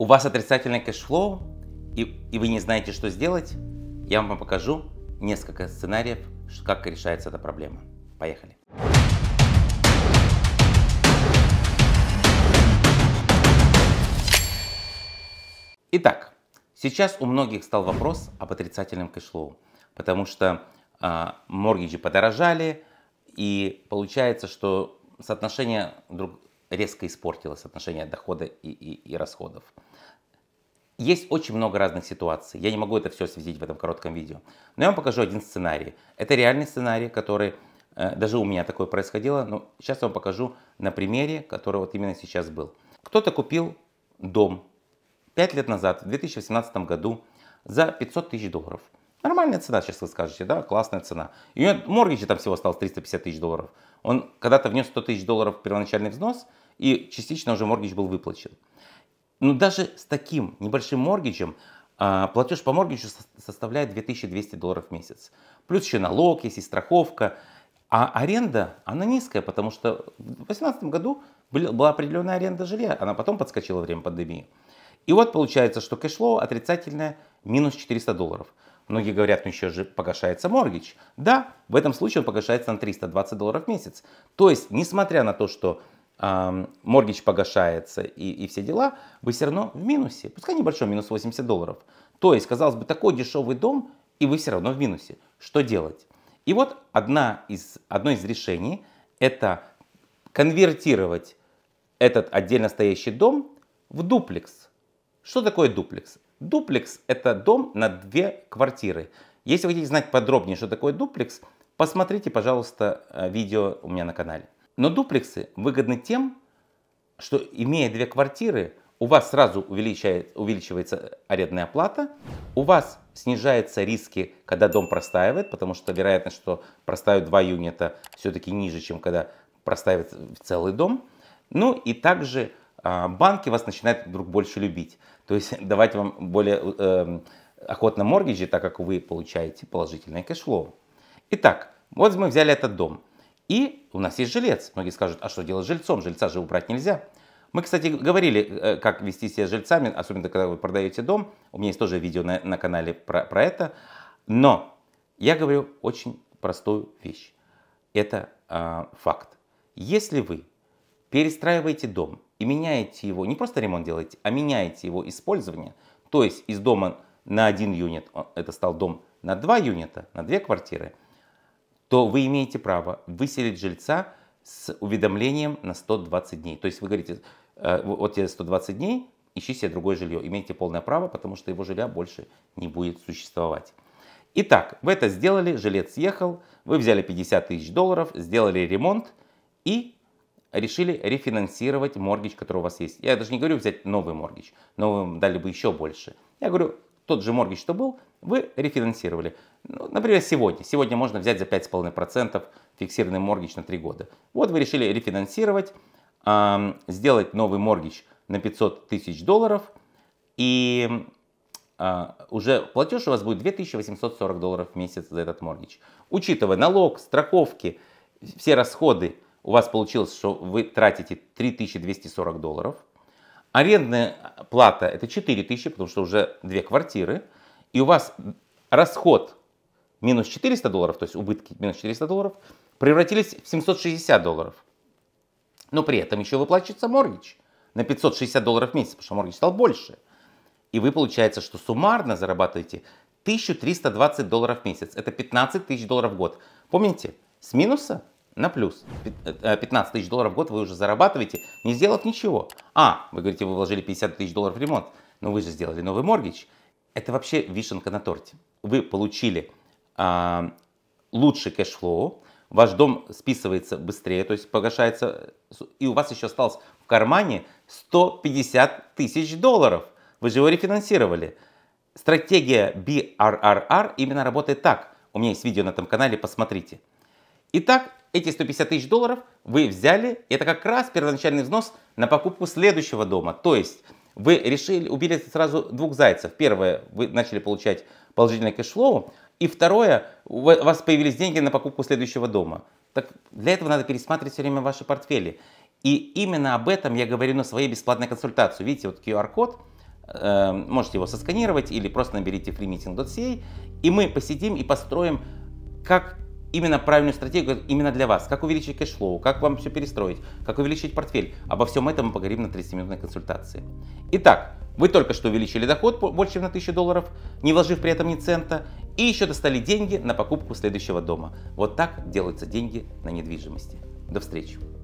у вас отрицательный кэшфлоу, и, и вы не знаете, что сделать, я вам покажу несколько сценариев, как решается эта проблема. Поехали. Итак, сейчас у многих стал вопрос об отрицательном кэшфлоу, потому что э, моргиджи подорожали, и получается, что соотношение вдруг резко испортилось, соотношение дохода и, и, и расходов. Есть очень много разных ситуаций. Я не могу это все связить в этом коротком видео. Но я вам покажу один сценарий. Это реальный сценарий, который э, даже у меня такое происходило. Но сейчас я вам покажу на примере, который вот именно сейчас был. Кто-то купил дом 5 лет назад, в 2018 году, за 500 тысяч долларов. Нормальная цена, сейчас вы скажете, да, классная цена. И у него моргича там всего осталось 350 тысяч долларов. Он когда-то внес 100 тысяч долларов в первоначальный взнос, и частично уже моргич был выплачен. Но ну, даже с таким небольшим моргичем а, платеж по моргичу составляет 2200 долларов в месяц. Плюс еще налог, есть и страховка. А аренда, она низкая, потому что в 2018 году была определенная аренда жилья, она потом подскочила во время пандемии. И вот получается, что кэшлоу отрицательное, минус 400 долларов. Многие говорят, ну еще же погашается моргич. Да, в этом случае он погашается на 320 долларов в месяц. То есть, несмотря на то, что моргич погашается и, и все дела, вы все равно в минусе. Пускай небольшой, минус 80 долларов. То есть, казалось бы, такой дешевый дом, и вы все равно в минусе. Что делать? И вот одна из, одно из решений – это конвертировать этот отдельно стоящий дом в дуплекс. Что такое дуплекс? Дуплекс – это дом на две квартиры. Если вы хотите знать подробнее, что такое дуплекс, посмотрите, пожалуйста, э, видео у меня на канале. Но дуплексы выгодны тем, что имея две квартиры, у вас сразу увеличивает, увеличивается арендная плата, у вас снижаются риски, когда дом простаивает, потому что вероятность, что простаивают два юнита, все-таки ниже, чем когда простаивает целый дом. Ну и также а, банки вас начинают вдруг больше любить, то есть давать вам более э, эм, охотно моргиджи, так как вы получаете положительное кэшфлоу. Итак, вот мы взяли этот дом. И у нас есть жилец. Многие скажут, а что делать с жильцом? Жильца же убрать нельзя. Мы, кстати, говорили, э, как вести себя с жильцами, особенно когда вы продаете дом. У меня есть тоже видео на, на канале про, про это. Но я говорю очень простую вещь. Это э, факт. Если вы перестраиваете дом и меняете его, не просто ремонт делаете, а меняете его использование, то есть из дома на один юнит, это стал дом на два юнита, на две квартиры – то вы имеете право выселить жильца с уведомлением на 120 дней. То есть вы говорите, э, вот тебе 120 дней, ищи себе другое жилье. Имеете полное право, потому что его жилья больше не будет существовать. Итак, вы это сделали, жилец съехал, вы взяли 50 тысяч долларов, сделали ремонт и решили рефинансировать моргич, который у вас есть. Я даже не говорю взять новый моргич, но вы дали бы еще больше. Я говорю, тот же моргич, что был, вы рефинансировали. Ну, например, сегодня. Сегодня можно взять за 5,5% фиксированный моргич на 3 года. Вот вы решили рефинансировать, э, сделать новый моргич на 500 тысяч долларов, и э, уже платеж у вас будет 2840 долларов в месяц за этот моргич. Учитывая налог, страховки, все расходы, у вас получилось, что вы тратите 3240 долларов. Арендная плата это 4000, потому что уже две квартиры. И у вас расход минус 400 долларов, то есть убытки минус 400 долларов, превратились в 760 долларов. Но при этом еще выплачивается моргич на 560 долларов в месяц, потому что моргич стал больше. И вы, получается, что суммарно зарабатываете 1320 долларов в месяц. Это 15 тысяч долларов в год. Помните, с минуса на плюс. 15 э, тысяч долларов в год вы уже зарабатываете, не сделав ничего. А, вы говорите, вы вложили 50 тысяч долларов в ремонт, но вы же сделали новый моргич. Это вообще вишенка на торте. Вы получили а, лучше кэшфлоу, ваш дом списывается быстрее, то есть погашается, э, и у вас еще осталось в кармане 150 тысяч долларов. Вы же его рефинансировали. Стратегия BRRR именно работает так. У меня есть видео на этом канале, посмотрите. Итак, эти 150 тысяч долларов вы взяли, это как раз первоначальный взнос на покупку следующего дома. То есть вы решили, убили сразу двух зайцев. Первое, вы начали получать положительное кэшфлоу. И второе, у вас появились деньги на покупку следующего дома. Так для этого надо пересматривать все время ваши портфели. И именно об этом я говорю на своей бесплатной консультации. Видите, вот QR-код, эм, можете его сосканировать или просто наберите freemeeting.ca, и мы посидим и построим, как именно правильную стратегию именно для вас. Как увеличить кэшфлоу, как вам все перестроить, как увеличить портфель. Обо всем этом мы поговорим на 30-минутной консультации. Итак, вы только что увеличили доход больше чем на 1000 долларов, не вложив при этом ни цента, и еще достали деньги на покупку следующего дома. Вот так делаются деньги на недвижимости. До встречи!